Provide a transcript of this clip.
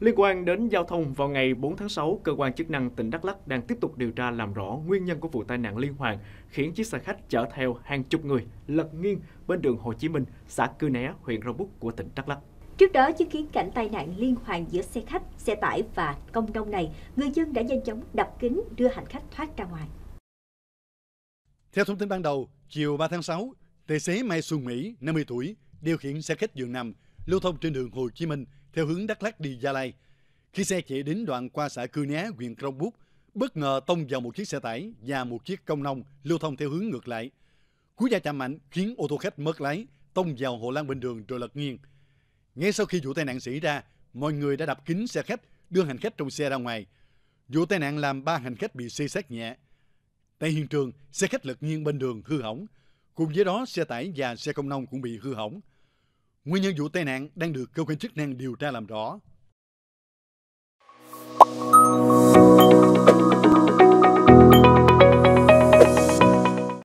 Liên quan đến giao thông, vào ngày 4 tháng 6, cơ quan chức năng tỉnh Đắk lắc đang tiếp tục điều tra làm rõ nguyên nhân của vụ tai nạn liên hoàn khiến chiếc xe khách chở theo hàng chục người lật nghiêng bên đường Hồ Chí Minh, xã Cư Né, huyện Rau Búc của tỉnh Đắk lắc Trước đó chứng kiến cảnh tai nạn liên hoàn giữa xe khách, xe tải và công đông này, người dân đã nhanh chóng đập kính đưa hành khách thoát ra ngoài. Theo thông tin ban đầu, chiều 3 tháng 6, tài xế Mai Xuân Mỹ, 50 tuổi, điều khiển xe khách dường nằm lưu thông trên đường Hồ Chí Minh theo hướng Đắk Lắk đi Gia Lai. Khi xe chạy đến đoạn qua xã Cư Né, huyện crong Búc, bất ngờ tông vào một chiếc xe tải và một chiếc công nông lưu thông theo hướng ngược lại. Cú va chạm mạnh khiến ô tô khách mất lái, tông vào hộ lan bên đường rồi lật nghiêng. Ngay sau khi vụ tai nạn xảy ra, mọi người đã đập kính xe khách, đưa hành khách trong xe ra ngoài. Vụ tai nạn làm ba hành khách bị xây sát nhẹ. Tại hiện trường, xe khách lật nghiêng bên đường hư hỏng. Cùng với đó, xe tải và xe công nông cũng bị hư hỏng. Nguyên nhân vụ tai nạn đang được cơ quan chức năng điều tra làm rõ.